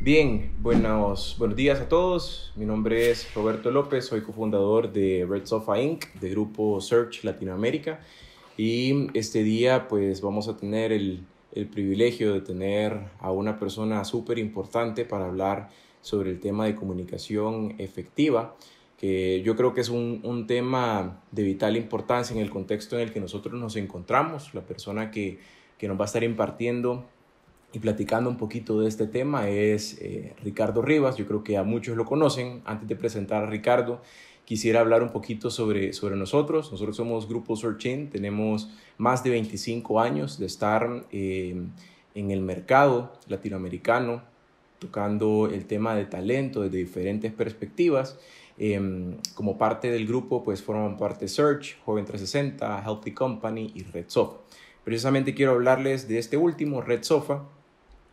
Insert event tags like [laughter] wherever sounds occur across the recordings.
Bien, buenos, buenos días a todos. Mi nombre es Roberto López, soy cofundador de Red Sofa Inc., de grupo Search Latinoamérica. Y este día pues vamos a tener el, privilegio de tener a una persona súper importante para hablar sobre el tema de comunicación efectiva, que yo creo que es un, tema de vital importancia en el contexto en el que nosotros nos encontramos. La persona que, que nos va a estar impartiendo y platicando un poquito de este tema es eh, Ricardo Rivas. Yo creo que a muchos lo conocen. Antes de presentar a Ricardo, quisiera hablar un poquito sobre, sobre nosotros. Nosotros somos Grupo Searching. tenemos más de 25 años de estar em, en el mercado latinoamericano, tocando el tema de talento desde diferentes perspectivas. Em, como parte del grupo, pues forman parte Search, Joven 360, Healthy Company y Red Sofa. Precisamente quiero hablarles de este último, Red Sofa,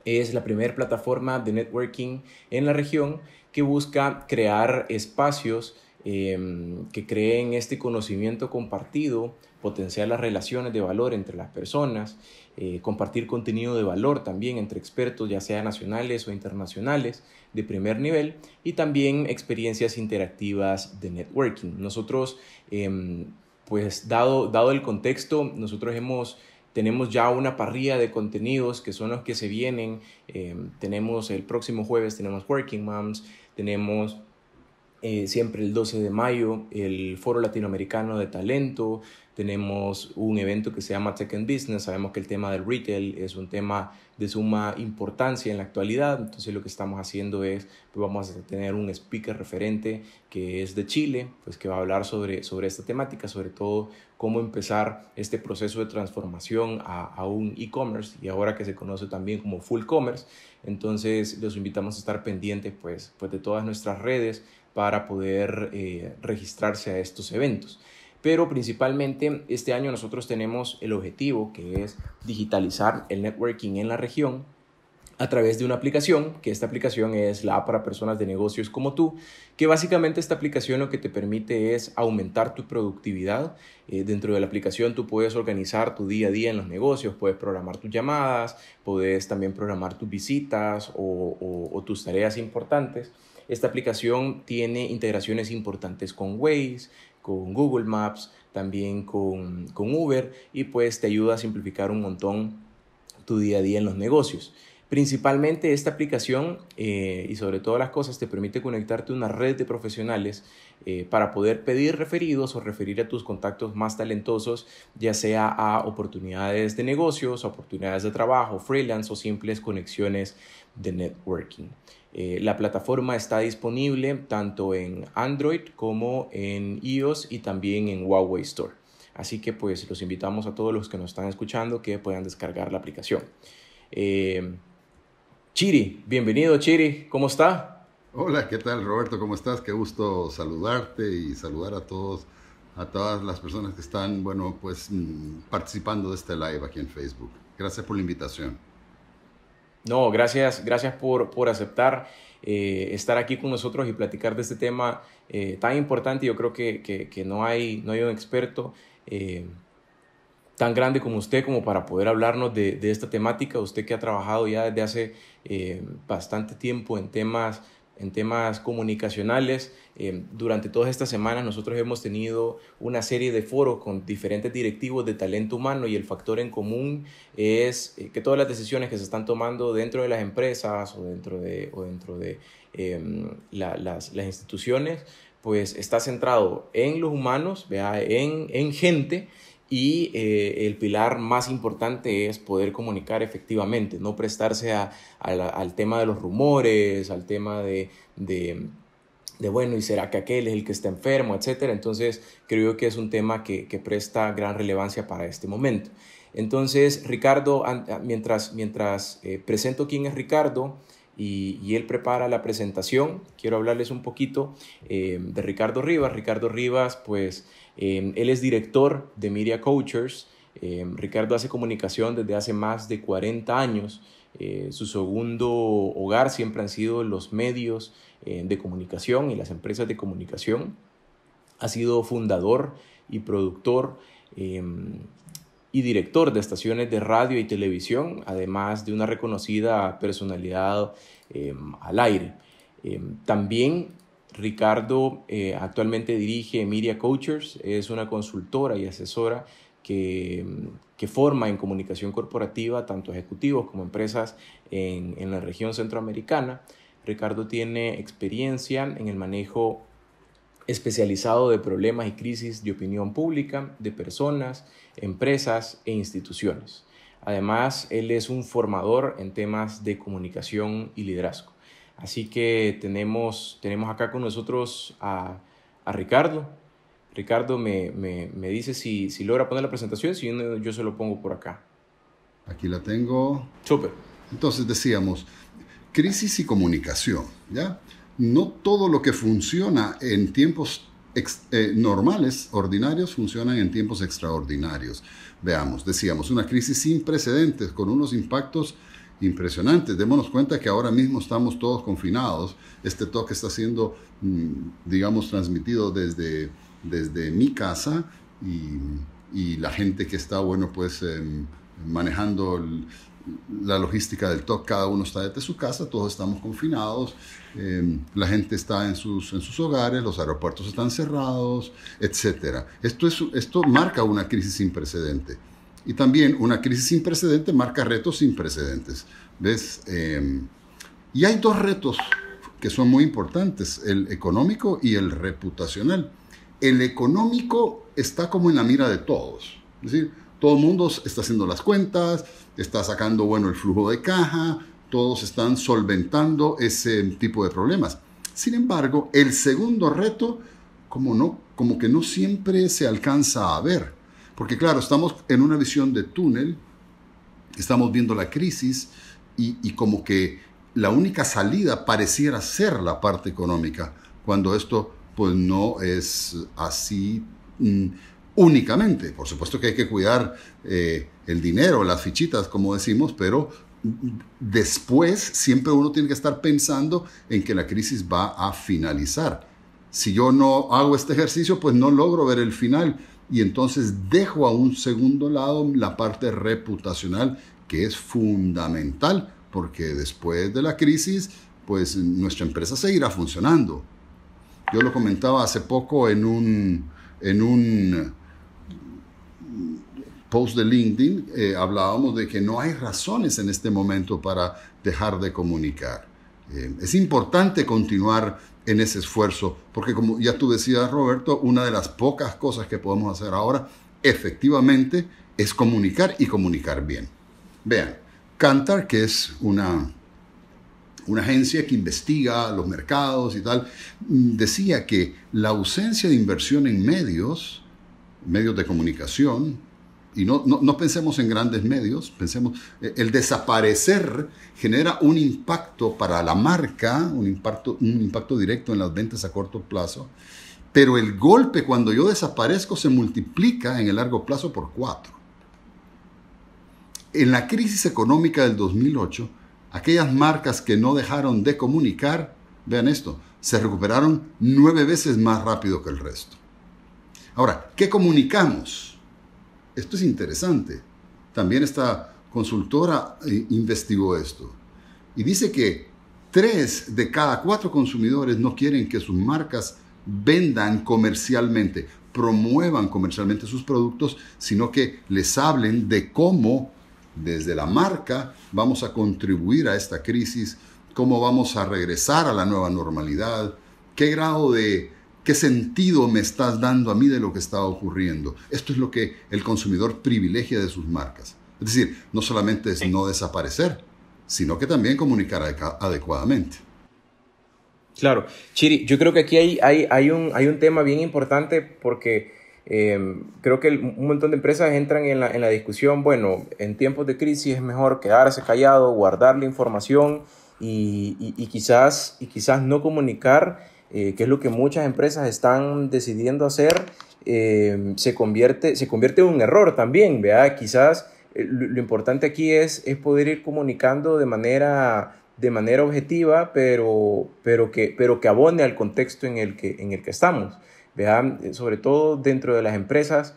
es la primera plataforma de networking en la región que busca crear espacios em, que creen este conocimiento compartido, potenciar las relaciones de valor entre las personas, eh, compartir contenido de valor también entre expertos, ya sea nacionales o internacionales, de primer nivel, y también experiencias interactivas de networking. Nosotros, em, pues dado, dado el contexto, nosotros hemos tenemos ya una parrilla de contenidos que son los que se vienen. Em, tenemos el próximo jueves, tenemos Working Moms, tenemos eh, siempre el 12 de mayo el Foro Latinoamericano de Talento, tenemos un evento que se llama Tech and Business. Sabemos que el tema del retail es un tema de suma importancia en la actualidad. Entonces lo que estamos haciendo es, pues vamos a tener un speaker referente que es de Chile, pues que va a hablar sobre, esta temática, sobre todo cómo empezar este proceso de transformación a, un e-commerce y ahora que se conoce también como full commerce. Entonces los invitamos a estar pendientes pues, pues, de todas nuestras redes para poder eh, registrarse a estos eventos pero principalmente este año nosotros tenemos el objetivo que es digitalizar el networking en la región a través de una aplicación, que esta aplicación es la para personas de negocios como tú, que básicamente esta aplicación lo que te permite es aumentar tu productividad. Eh, dentro de la aplicación tú puedes organizar tu día a día en los negocios, puedes programar tus llamadas, puedes también programar tus visitas o, o tus tareas importantes. Esta aplicación tiene integraciones importantes con Waze, con Google Maps, también con, con Uber y pues te ayuda a simplificar un montón tu día a día en los negocios. Principalmente esta aplicación eh, y sobre todas las cosas te permite conectarte a una red de profesionales eh, para poder pedir referidos o referir a tus contactos más talentosos, ya sea a oportunidades de negocios, oportunidades de trabajo, freelance o simples conexiones de networking. Eh, la plataforma está disponible tanto en Android como en iOS y también en Huawei Store. Así que pues los invitamos a todos los que nos están escuchando que puedan descargar la aplicación. Chiri, bienvenido Chiri, ¿cómo está? Hola, ¿qué tal Roberto? ¿Cómo estás? Qué gusto saludarte y saludar a todos, a todas las personas que están, bueno, pues mm, participando de este live aquí en Facebook. Gracias por la invitación. No, gracias, gracias por, por aceptar eh, estar aquí con nosotros y platicar de este tema eh, tan importante. Yo creo que, no, hay, no hay un experto. Eh, tan grande como usted como para poder hablarnos de, de esta temática. Usted que ha trabajado ya desde hace eh, bastante tiempo en temas en temas comunicacionales. Eh, durante todas estas semanas nosotros hemos tenido una serie de foros con diferentes directivos de talento humano y el factor en común es eh, que todas las decisiones que se están tomando dentro de las empresas o dentro de, o dentro de las, las, instituciones, pues está centrado en los humanos, En, en gente y eh, el pilar más importante es poder comunicar efectivamente, no prestarse al tema de los rumores, al tema de, de, bueno, ¿y será que aquel es el que está enfermo, etcétera? Entonces, creo que es un tema que, presta gran relevancia para este momento. Entonces, Ricardo, mientras, mientras eh, presento quién es Ricardo, y, él prepara la presentación. Quiero hablarles un poquito eh, de Ricardo Rivas. Ricardo Rivas, pues Em, él es director de Media Coachers. Em, Ricardo hace comunicación desde hace más de 40 años. Eh, su segundo hogar siempre han sido los medios eh, de comunicación y las empresas de comunicación. Ha sido fundador y productor em, y director de estaciones de radio y televisión, además de una reconocida personalidad al aire. también Ricardo eh, actualmente dirige Media Coachers, es una consultora y asesora que, mm, forma en comunicación corporativa tanto ejecutivos como empresas en la región centroamericana. Ricardo tiene experiencia en el manejo especializado de problemas y crisis de opinión pública, de personas, empresas e instituciones. Además, él es un formador en temas de comunicación y liderazgo. Así que tenemos, tenemos acá con nosotros a, Ricardo. Ricardo me, me, dice si, si, logra poner la presentación, si yo, yo se lo pongo por acá. Aquí la tengo. Súper. Entonces decíamos, crisis y comunicación, ¿ya? No todo lo que funciona en tiempos eh, normales, ordinarios, funciona en tiempos extraordinarios. Veamos, decíamos, una crisis sin precedentes, con unos impactos impresionantes. Démonos cuenta que ahora mismo estamos todos confinados. Este toque está siendo, mm, digamos, transmitido desde, desde mi casa y, la gente que está, bueno, pues em, manejando la logística del toque, cada uno está desde su casa, todos estamos confinados, em, la gente está en sus, en sus hogares, los aeropuertos están cerrados, etc. Esto, es, esto marca una crisis sin precedente. Y también una crisis sin precedentes marca retos sin precedentes. ¿Ves? Em, y hay dos retos que son muy importantes, el económico y el reputacional. El económico está como en la mira de todos. Es decir, todo el mundo está haciendo las cuentas, está sacando bueno el flujo de caja, todos están solventando ese tipo de problemas. Sin embargo, el segundo reto como no como que no siempre se alcanza a ver. Porque claro, estamos en una visión de túnel, estamos viendo la crisis y, como que la única salida pareciera ser la parte económica, cuando esto pues no es así mm, únicamente. Por supuesto que hay que cuidar eh, el dinero, las fichitas, como decimos, pero después siempre uno tiene que estar pensando en que la crisis va a finalizar. Si yo no hago este ejercicio, pues no logro ver el final y entonces dejo a un segundo lado la parte reputacional que es fundamental porque después de la crisis pues nuestra empresa seguirá funcionando. Yo lo comentaba hace poco en un, en un mm, post de LinkedIn, eh, hablábamos de que no hay razones en este momento para dejar de comunicar eh, es importante continuar en ese esfuerzo, porque como ya tú decías, Roberto, una de las pocas cosas que podemos hacer ahora efectivamente es comunicar y comunicar bien. Vean, Cantar, que es una, una agencia que investiga los mercados y tal, mm, decía que la ausencia de inversión en medios, medios de comunicación, y no, pensemos en grandes medios, pensemos, eh, el desaparecer genera un impacto para la marca, un impacto, un impacto directo en las ventas a corto plazo, pero el golpe cuando yo desaparezco se multiplica en el largo plazo por cuatro. En la crisis económica del 2008, aquellas marcas que no dejaron de comunicar, vean esto, se recuperaron nueve veces más rápido que el resto. Ahora, ¿qué comunicamos? Esto es interesante. También esta consultora eh, investigó esto y dice que tres de cada cuatro consumidores no quieren que sus marcas vendan comercialmente, promuevan comercialmente sus productos, sino que les hablen de cómo desde la marca vamos a contribuir a esta crisis, cómo vamos a regresar a la nueva normalidad, qué grado de ¿Qué sentido me estás dando a mí de lo que está ocurriendo? Esto es lo que el consumidor privilegia de sus marcas. Es decir, no solamente es no desaparecer, sino que también comunicar adecuadamente. Claro, Chiri, yo creo que aquí hay, un, tema bien importante porque eh, creo que un montón de empresas entran en la, discusión, bueno, en tiempos de crisis es mejor quedarse callado, guardar la información y, quizás, y quizás no comunicar eh, que es lo que muchas empresas están decidiendo hacer, eh, se, convierte, se convierte en un error también, ¿vea? Quizás eh, lo, importante aquí es, poder ir comunicando de manera, de manera objetiva, pero, pero, que, pero que abone al contexto en el que, en el que estamos, vean Sobre todo dentro de las empresas,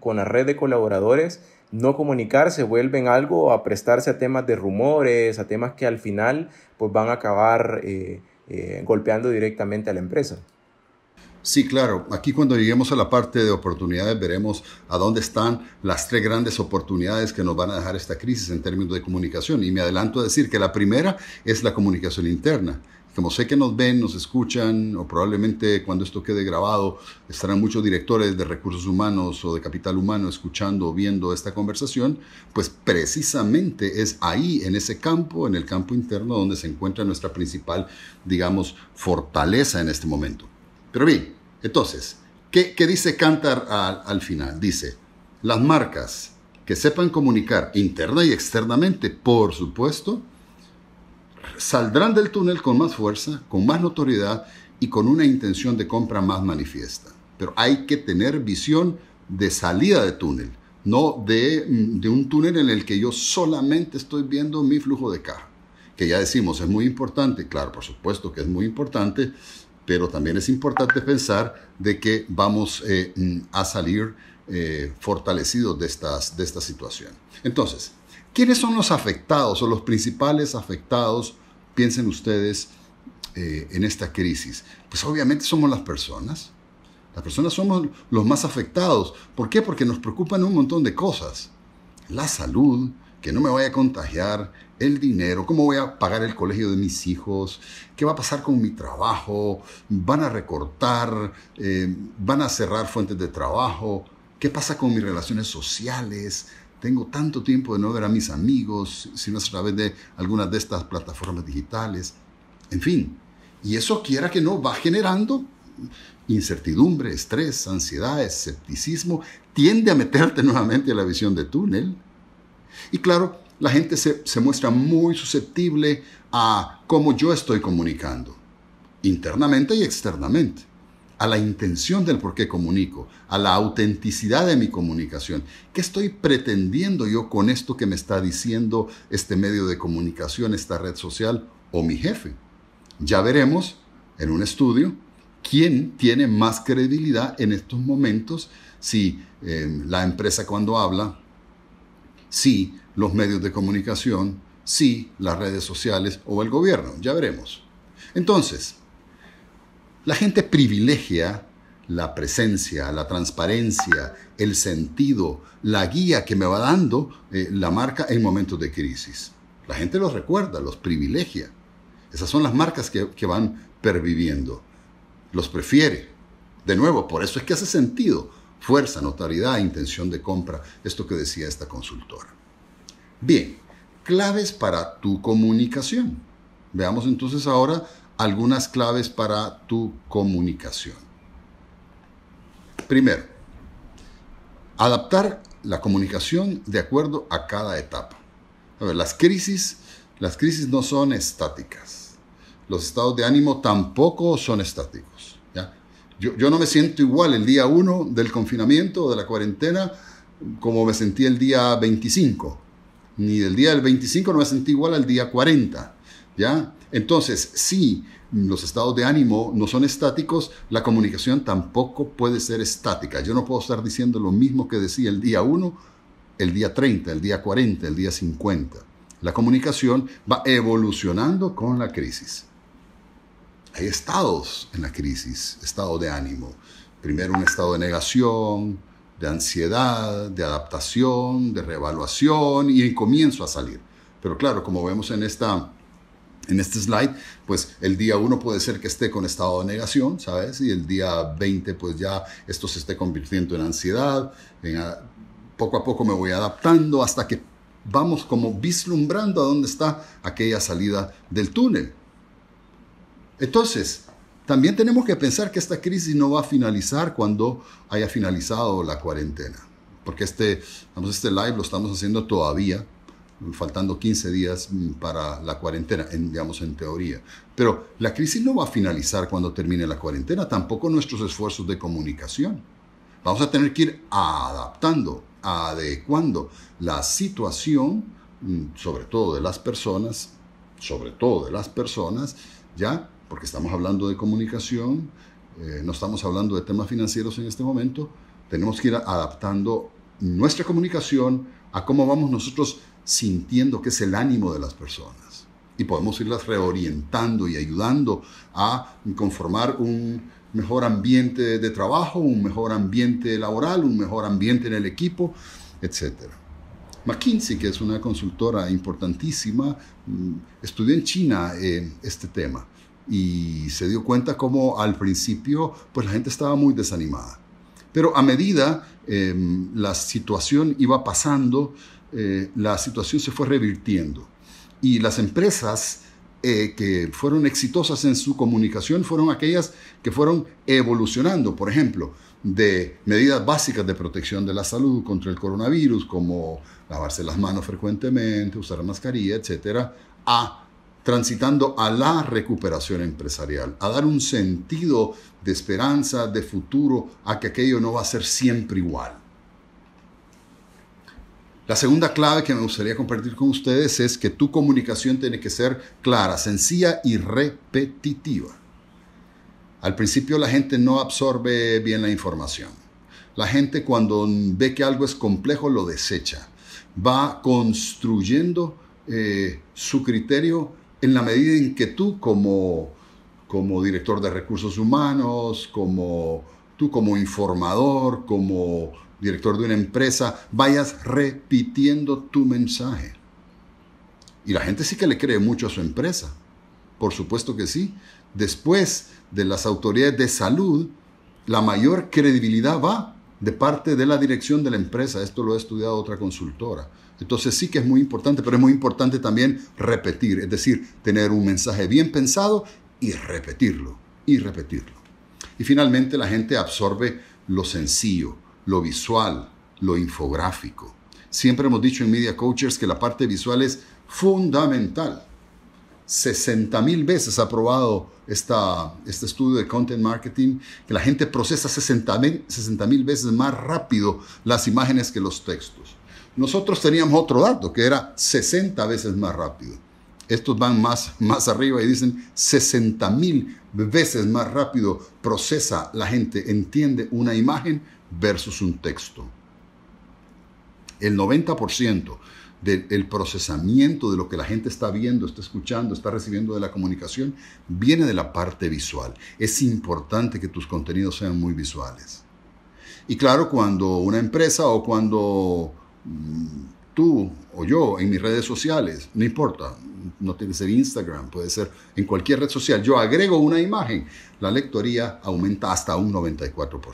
con la red de colaboradores, no comunicarse vuelven algo a prestarse a temas de rumores, a temas que al final pues van a acabar eh, golpeando directamente a la empresa. Sí, claro. Aquí cuando lleguemos a la parte de oportunidades veremos a dónde están las tres grandes oportunidades que nos van a dejar esta crisis en términos de comunicación. Y me adelanto a decir que la primera es la comunicación interna como sé que nos ven, nos escuchan, o probablemente cuando esto quede grabado, estarán muchos directores de recursos humanos o de capital humano escuchando o viendo esta conversación, pues precisamente es ahí, en ese campo, en el campo interno, donde se encuentra nuestra principal, digamos, fortaleza en este momento. Pero bien, entonces, ¿qué, dice Cantar al final? Dice, las marcas que sepan comunicar interna y externamente, por supuesto, saldrán del túnel con más fuerza, con más notoriedad y con una intención de compra más manifiesta. Pero hay que tener visión de salida de túnel, no mm, de, un túnel en el que yo solamente estoy viendo mi flujo de caja, que ya decimos es muy importante, claro, por supuesto que es muy importante, pero también es importante pensar de que vamos eh, mm, a salir eh, fortalecidos de, estas, de esta situación. Entonces, ¿Quiénes son los afectados o los principales afectados, piensen ustedes, eh, en esta crisis? Pues obviamente somos las personas. Las personas somos los más afectados. ¿Por qué? Porque nos preocupan un montón de cosas. La salud, que no me vaya a contagiar, el dinero, cómo voy a pagar el colegio de mis hijos, qué va a pasar con mi trabajo, van a recortar, eh, van a cerrar fuentes de trabajo, qué pasa con mis relaciones sociales, tengo tanto tiempo de no ver a mis amigos, sino a través de algunas de estas plataformas digitales. En fin, y eso quiera que no va generando incertidumbre, estrés, ansiedad, escepticismo, tiende a meterte [laughs] nuevamente a la visión de túnel. Y claro, la gente se, se, muestra muy susceptible a cómo yo estoy comunicando, internamente y externamente a la intención del por qué comunico, a la autenticidad de mi comunicación. ¿Qué estoy pretendiendo yo con esto que me está diciendo este medio de comunicación, esta red social o mi jefe? Ya veremos en un estudio quién tiene más credibilidad en estos momentos, si eh, la empresa cuando habla, si los medios de comunicación, si las redes sociales o el gobierno. Ya veremos. Entonces, la gente privilegia la presencia, la transparencia, el sentido, la guía que me va dando eh, la marca en momentos de crisis. La gente los recuerda, los privilegia. Esas son las marcas que, que van perviviendo. Los prefiere. De nuevo, por eso es que hace sentido. Fuerza, notoriedad, intención de compra, esto que decía esta consultora. Bien, claves para tu comunicación. Veamos entonces ahora algunas claves para tu comunicación. Primero, adaptar la comunicación de acuerdo a cada etapa. A las crisis, las crisis no son estáticas. Los estados de ánimo tampoco son estáticos. ¿ya? Yo, no me siento igual el día 1 del confinamiento o de la cuarentena como me sentí el día 25. Ni el día del 25 no me sentí igual al día 40. ¿ya? Entonces, si los estados de ánimo no son estáticos, la comunicación tampoco puede ser estática. Yo no puedo estar diciendo lo mismo que decía el día 1, el día 30, el día 40, el día 50. La comunicación va evolucionando con la crisis. Hay estados en la crisis, estado de ánimo. Primero un estado de negación, de ansiedad, de adaptación, de reevaluación y en comienzo a salir. Pero claro, como vemos en esta en este slide, pues el día 1 puede ser que esté con estado de negación, ¿sabes? Y el día 20, pues ya esto se esté convirtiendo en ansiedad. poco a poco me voy adaptando hasta que vamos como vislumbrando a dónde está aquella salida del túnel. Entonces, también tenemos que pensar que esta crisis no va a finalizar cuando haya finalizado la cuarentena, porque este, este live lo estamos haciendo todavía faltando 15 días mm, para la cuarentena, digamos en teoría. Pero la crisis no va a finalizar cuando termine la cuarentena, tampoco nuestros esfuerzos de comunicación. Vamos a tener que ir adaptando, adecuando la situación, mm, sobre todo de las personas, sobre todo de las personas, ya, porque estamos hablando de comunicación, eh, no estamos hablando de temas financieros en este momento, tenemos que ir adaptando nuestra comunicación a cómo vamos nosotros sintiendo que es el ánimo de las personas. Y podemos irlas reorientando y ayudando a conformar un mejor ambiente de trabajo, un mejor ambiente laboral, un mejor ambiente en el equipo, etc. McKinsey, que es una consultora importantísima, mm, estudió en China eh, este tema y se dio cuenta cómo al principio pues la gente estaba muy desanimada. Pero a medida em, la situación iba pasando, eh, la situación se fue revirtiendo y las empresas eh, que fueron exitosas en su comunicación fueron aquellas que fueron evolucionando, por ejemplo, de medidas básicas de protección de la salud contra el coronavirus, como lavarse las manos frecuentemente, usar mascarilla, etcétera, a transitando a la recuperación empresarial, a dar un sentido de esperanza, de futuro, a que aquello no va a ser siempre igual. La segunda clave que me gustaría compartir con ustedes es que tu comunicación tiene que ser clara, sencilla y repetitiva. Al principio la gente no absorbe bien la información. La gente cuando ve que algo es complejo lo desecha. Va construyendo eh, su criterio en la medida en que tú como, como director de recursos humanos, como tú como informador, como director de una empresa, vayas repitiendo tu mensaje. Y la gente sí que le cree mucho a su empresa. Por supuesto que sí. Después de las autoridades de salud, la mayor credibilidad va de parte de la dirección de la empresa. Esto lo ha estudiado otra consultora. Entonces sí que es muy importante, pero es muy importante también repetir, es decir, tener un mensaje bien pensado y repetirlo, y repetirlo. Y finalmente la gente absorbe lo sencillo, lo visual, lo infográfico. Siempre hemos dicho en Media Coaches que la parte visual es fundamental. 60 mil veces ha probado esta, este estudio de content marketing que la gente procesa 60 mil veces más rápido las imágenes que los textos. Nosotros teníamos otro dato que era 60 veces más rápido. Estos van más, más arriba y dicen 60 mil veces más rápido procesa la gente, entiende una imagen versus un texto. El 90% del procesamiento de lo que la gente está viendo, está escuchando, está recibiendo de la comunicación, viene de la parte visual. Es importante que tus contenidos sean muy visuales. Y claro, cuando una empresa o cuando mm, tú o yo en mis redes sociales, no importa, no tiene que ser Instagram, puede ser en cualquier red social, yo agrego una imagen, la lectoría aumenta hasta un 94%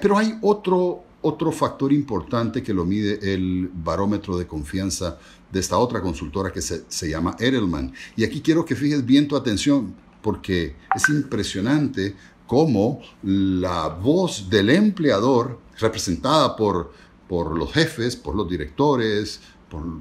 pero hay otro, otro factor importante que lo mide el barómetro de confianza de esta otra consultora que se, llama Edelman. Y aquí quiero que fijes bien tu atención porque es impresionante cómo la voz del empleador, representada por, los jefes, por los directores,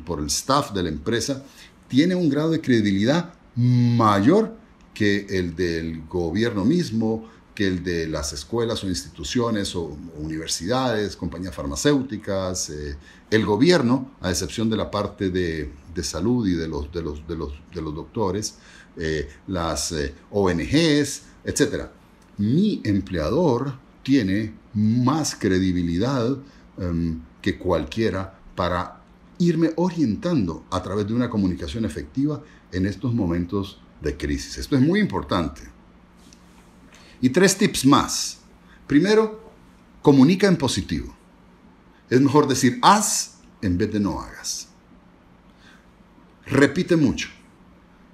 por el staff de la empresa, tiene un grado de credibilidad mayor que el del gobierno mismo, el de las escuelas o instituciones o, universidades, compañías farmacéuticas, eh, el gobierno, a excepción de la parte de, salud y de los, de los, de los, doctores, eh, las eh, ONGs, etc. Mi empleador tiene más credibilidad em, que cualquiera para irme orientando a través de una comunicación efectiva en estos momentos de crisis. Esto es muy importante. Y tres tips más. Primero, comunica en positivo. Es mejor decir haz en vez de no hagas. Repite mucho.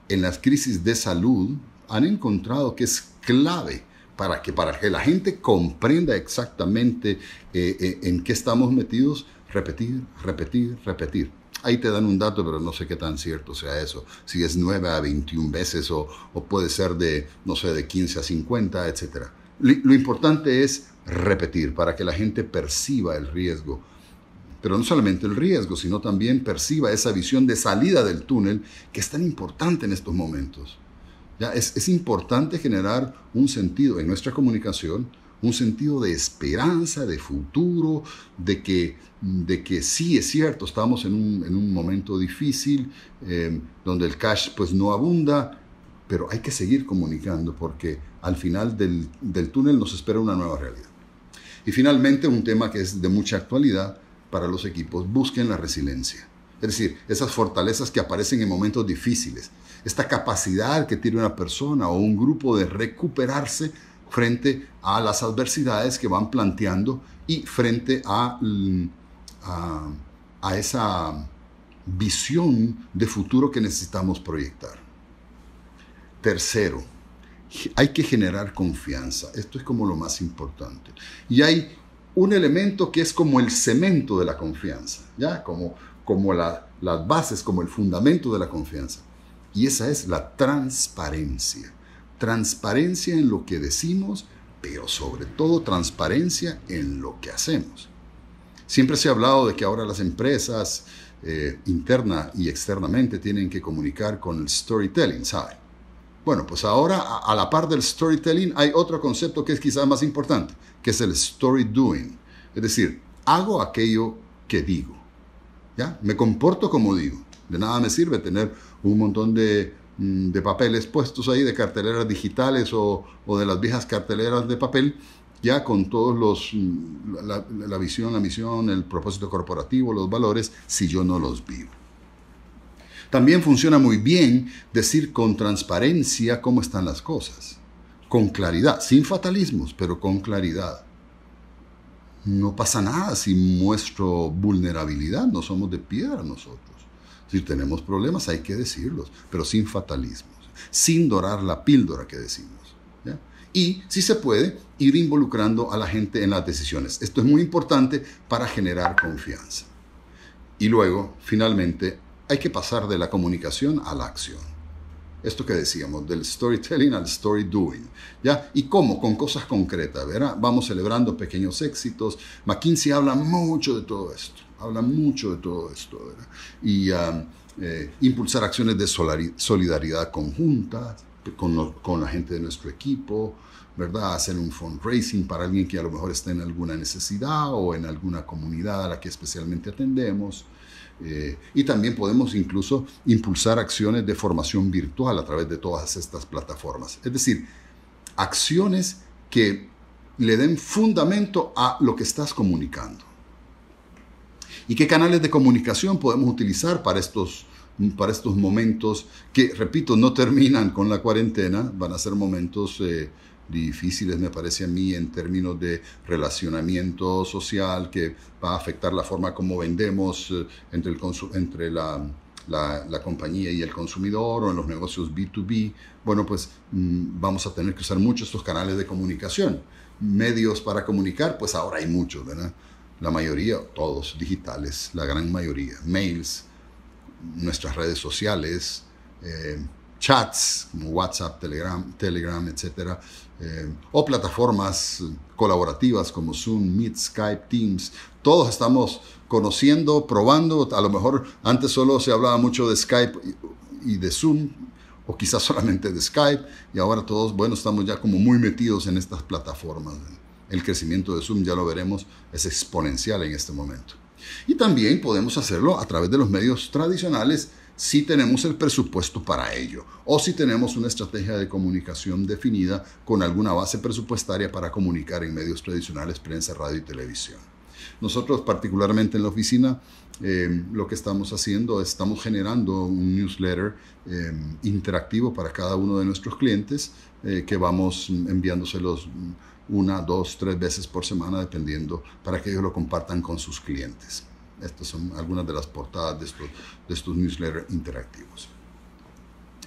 En las crisis de salud han encontrado que es clave para que, para que la gente comprenda exactamente eh, eh, en qué estamos metidos, repetir, repetir, repetir ahí te dan un dato, pero no sé qué tan cierto sea eso. Si es 9 a 21 veces o, puede ser de, no sé, de 15 a 50, etc. Lo, importante es repetir para que la gente perciba el riesgo. Pero no solamente el riesgo, sino también perciba esa visión de salida del túnel que es tan importante en estos momentos. ¿Ya? es importante generar un sentido en nuestra comunicación un sentido de esperanza, de futuro, de que, de que sí es cierto, estamos en un, momento difícil eh, donde el cash pues no abunda, pero hay que seguir comunicando porque al final del, del túnel nos espera una nueva realidad. Y finalmente un tema que es de mucha actualidad para los equipos, busquen la resiliencia. Es decir, esas fortalezas que aparecen en momentos difíciles, esta capacidad que tiene una persona o un grupo de recuperarse frente a las adversidades que van planteando y frente a, mm, esa visión de futuro que necesitamos proyectar. Tercero, hay que generar confianza. Esto es como lo más importante. Y hay un elemento que es como el cemento de la confianza, ¿ya? Como, las bases, como el fundamento de la confianza. Y esa es la transparencia transparencia en lo que decimos, pero sobre todo transparencia en lo que hacemos. Siempre se ha hablado de que ahora las empresas eh, interna y externamente tienen que comunicar con el storytelling, ¿sabe? Bueno, pues ahora a, la par del storytelling hay otro concepto que es quizás más importante, que es el story doing. Es decir, hago aquello que digo. ¿Ya? Me comporto como digo. De nada me sirve tener un montón de Mm, de papeles puestos ahí, de carteleras digitales o, de las viejas carteleras de papel, ya con todos los, mm, la, la, visión, la misión, el propósito corporativo, los valores, si yo no los vivo. También funciona muy bien decir con transparencia cómo están las cosas, con claridad, sin fatalismos, pero con claridad. No pasa nada si muestro vulnerabilidad, no somos de piedra nosotros. Si tenemos problemas hay que decirlos, pero sin fatalismos, sin dorar la píldora que decimos. Y si se puede, ir involucrando a la gente en las decisiones. Esto es muy importante para generar confianza. Y luego, finalmente, hay que pasar de la comunicación a la acción esto que decíamos, del storytelling al story doing, ¿ya? ¿Y cómo? Con cosas concretas, ¿verdad? Vamos celebrando pequeños éxitos. McKinsey habla mucho de todo esto habla mucho de todo esto, ¿verdad? Y um, eh, impulsar acciones de solidaridad conjunta con, la gente de nuestro equipo, ¿verdad? Hacer un fundraising para alguien que a lo mejor está en alguna necesidad o en alguna comunidad a la que especialmente atendemos. Eh, y también podemos incluso impulsar acciones de formación virtual a través de todas estas plataformas. Es decir, acciones que le den fundamento a lo que estás comunicando y qué canales de comunicación podemos utilizar para estos, para estos momentos que, repito, no terminan con la cuarentena, van a ser momentos... Eh, difíciles, me parece a mí, en términos de relacionamiento social, que va a afectar la forma como vendemos eh, entre, el entre la, la, la, compañía y el consumidor o en los negocios B2B. Bueno, pues mm, vamos a tener que usar mucho estos canales de comunicación. Medios para comunicar, pues ahora hay muchos, ¿verdad? la mayoría, todos digitales, la gran mayoría, mails, nuestras redes sociales, eh, chats como WhatsApp, Telegram, Telegram etc. Eh, o plataformas colaborativas como Zoom, Meet, Skype, Teams. Todos estamos conociendo, probando. A lo mejor antes solo se hablaba mucho de Skype y de Zoom, o quizás [laughs] solamente de Skype, y ahora todos, bueno, estamos ya como muy metidos en estas plataformas. El crecimiento de Zoom, ya lo veremos, es exponencial en este momento. Y también podemos hacerlo a través de los medios tradicionales si tenemos el presupuesto para ello o si tenemos una estrategia de comunicación definida con alguna base presupuestaria para comunicar en medios tradicionales, prensa, radio y televisión. Nosotros particularmente en la oficina em, lo que estamos haciendo es estamos generando un newsletter em, interactivo para cada uno de nuestros clientes eh, que vamos enviándoselos una, dos, tres veces por semana, dependiendo, para que ellos lo compartan con sus clientes. Estas son algunas de las portadas de estos, de estos newsletters interactivos.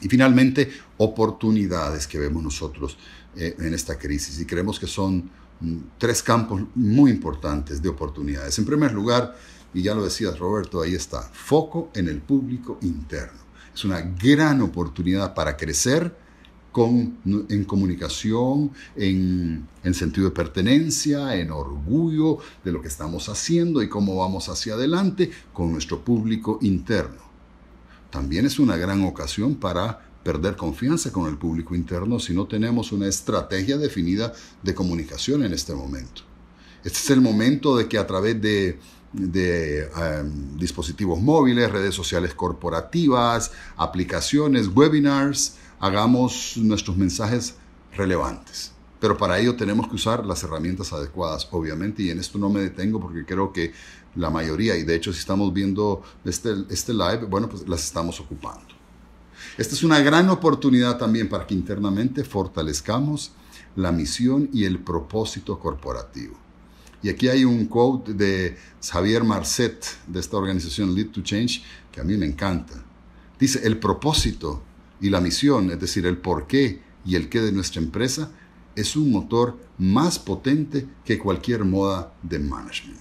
Y finalmente, oportunidades que vemos nosotros eh, en esta crisis y creemos que son mm, tres campos muy importantes de oportunidades. En primer lugar, y ya lo decías Roberto, ahí está, foco en el público interno. Es una gran oportunidad para crecer, con, en comunicación, en, sentido de pertenencia, en orgullo de lo que estamos haciendo y cómo vamos hacia adelante con nuestro público interno. También es una gran ocasión para perder confianza con el público interno si no tenemos una estrategia definida de comunicación en este momento. Este es el momento de que a través de em, dispositivos móviles, redes sociales corporativas, aplicaciones, webinars, hagamos nuestros mensajes relevantes. Pero para ello tenemos que usar las herramientas adecuadas, obviamente, y en esto no me detengo porque creo que la mayoría, y de hecho si estamos viendo este, este, live, bueno, pues las estamos ocupando. Esta es una gran oportunidad también para que internamente fortalezcamos la misión y el propósito corporativo. Y aquí hay un quote de Xavier Marcet de esta organización Lead to Change que a mí me encanta. Dice, el propósito y la misión, es decir, el por qué y el qué de nuestra empresa, es un motor más potente que cualquier moda de management.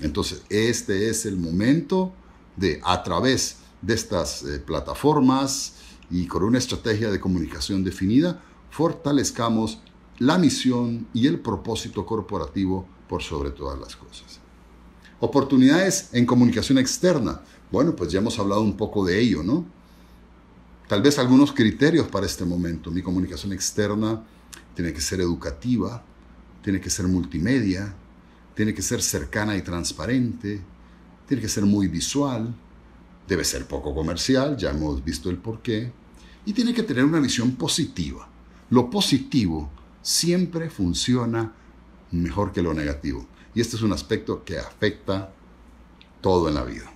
Entonces, este es el momento de, a través de estas eh, plataformas y con una estrategia de comunicación definida, fortalezcamos la misión y el propósito corporativo por sobre todas las cosas. Oportunidades en comunicación externa. Bueno, pues ya hemos hablado un poco de ello, ¿no? tal vez algunos criterios para este momento. Mi comunicación externa tiene que ser educativa, tiene que ser multimedia, tiene que ser cercana y transparente, tiene que ser muy visual, debe ser poco comercial, ya hemos visto el porqué, y tiene que tener una visión positiva. Lo positivo siempre funciona mejor que lo negativo. Y este es un aspecto que afecta todo en la vida.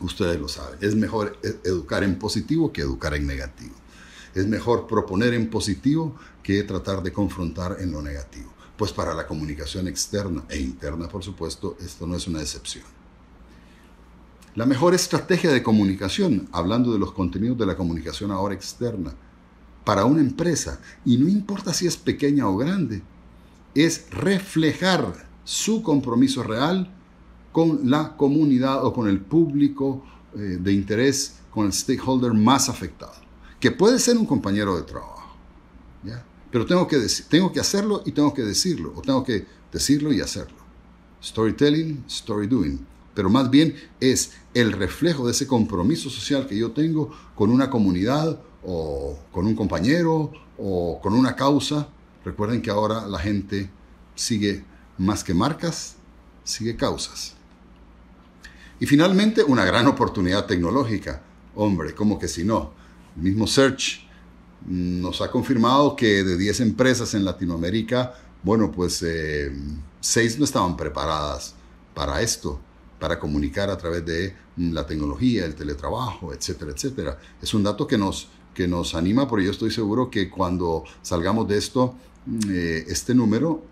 Ustedes lo saben, es mejor e-, educar en positivo que educar en negativo. Es mejor proponer en positivo que tratar de confrontar en lo negativo. Pues para la comunicación externa e interna, por supuesto, esto no es una excepción. La mejor estrategia de comunicación, hablando de los contenidos de la comunicación ahora externa, para una empresa, y no importa si es pequeña o grande, es reflejar su compromiso real con la comunidad o con el público eh, de interés, con el stakeholder más afectado, que puede ser un compañero de trabajo. ¿ya? Pero tengo que, decir, tengo que hacerlo y tengo que decirlo, o tengo que decirlo y hacerlo. Storytelling, story doing. Pero más bien es el reflejo de ese compromiso social que yo tengo con una comunidad o con un compañero o con una causa. Recuerden que ahora la gente sigue más que marcas, sigue causas. Y finalmente, una gran oportunidad tecnológica. Hombre, ¿cómo que si no. El mismo Search mm, nos ha confirmado que de 10 empresas en Latinoamérica, bueno, pues 6 eh, no estaban preparadas para esto, para comunicar a través de mm, la tecnología, el teletrabajo, etcétera, etcétera. Es un dato que nos, que nos anima, pero yo estoy seguro que cuando salgamos de esto, mm, eh, este número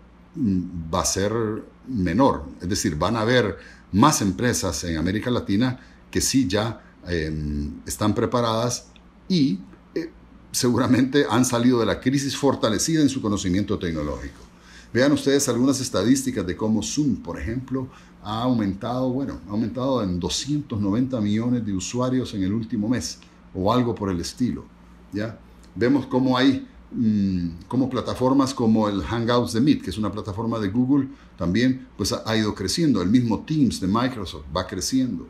va a ser menor. Es decir, van a haber más empresas en América Latina que sí ya em, están preparadas y eh, seguramente han salido de la crisis fortalecida en su conocimiento tecnológico. Vean ustedes algunas estadísticas de cómo Zoom, por ejemplo, ha aumentado, bueno, ha aumentado en 290 millones de usuarios en el último mes o algo por el estilo, ¿ya? Vemos cómo hay Mm, como plataformas como el Hangouts de Meet, que es una plataforma de Google, también pues ha ido creciendo. El mismo Teams de Microsoft va creciendo.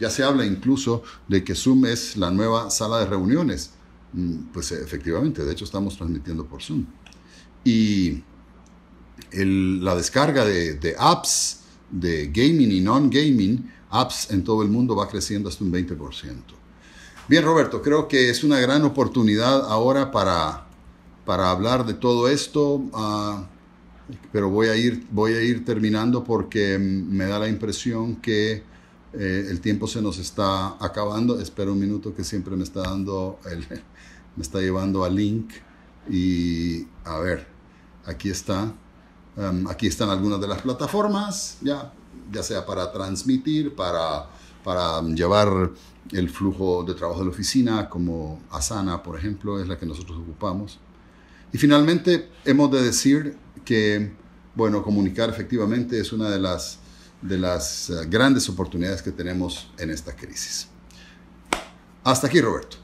Ya se habla incluso de que Zoom es la nueva sala de reuniones. Mm, pues efectivamente, de hecho estamos transmitiendo por Zoom. Y la descarga de, de, apps de gaming y non-gaming, apps en todo el mundo va creciendo hasta un 20%. Bien, Roberto, creo que es una gran oportunidad ahora para para hablar de todo esto, ah, pero voy a, ir, voy a ir terminando porque me da la impresión que eh, el tiempo se nos está acabando. espero un minuto que siempre me está dando, [laughs] me está llevando a link. Y a ver, aquí está. Em, aquí están algunas de las plataformas, ya, ya sea para transmitir, para, para llevar el flujo de trabajo de la oficina, como Asana, por ejemplo, es la que nosotros ocupamos. Y finalmente, hemos de decir que, bueno, comunicar efectivamente es una de las, de las eh, grandes oportunidades que tenemos en esta crisis. Hasta aquí, Roberto.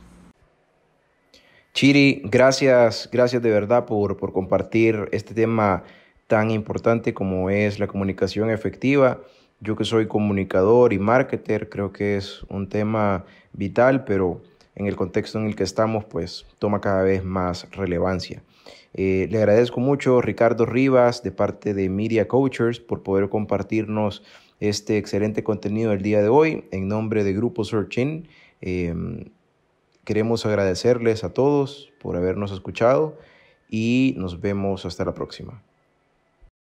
Chiri, gracias, gracias de verdad por, por compartir este tema tan importante como es la comunicación efectiva. Yo que soy comunicador y marketer, creo que es un tema vital, pero en el contexto en el que estamos, pues toma cada vez más relevancia. Eh, le agradezco mucho Ricardo Rivas de parte de Media Coachers por poder compartirnos este excelente contenido del día de hoy en nombre de Grupo Searching. Em, queremos agradecerles a todos por habernos escuchado y nos vemos hasta la próxima.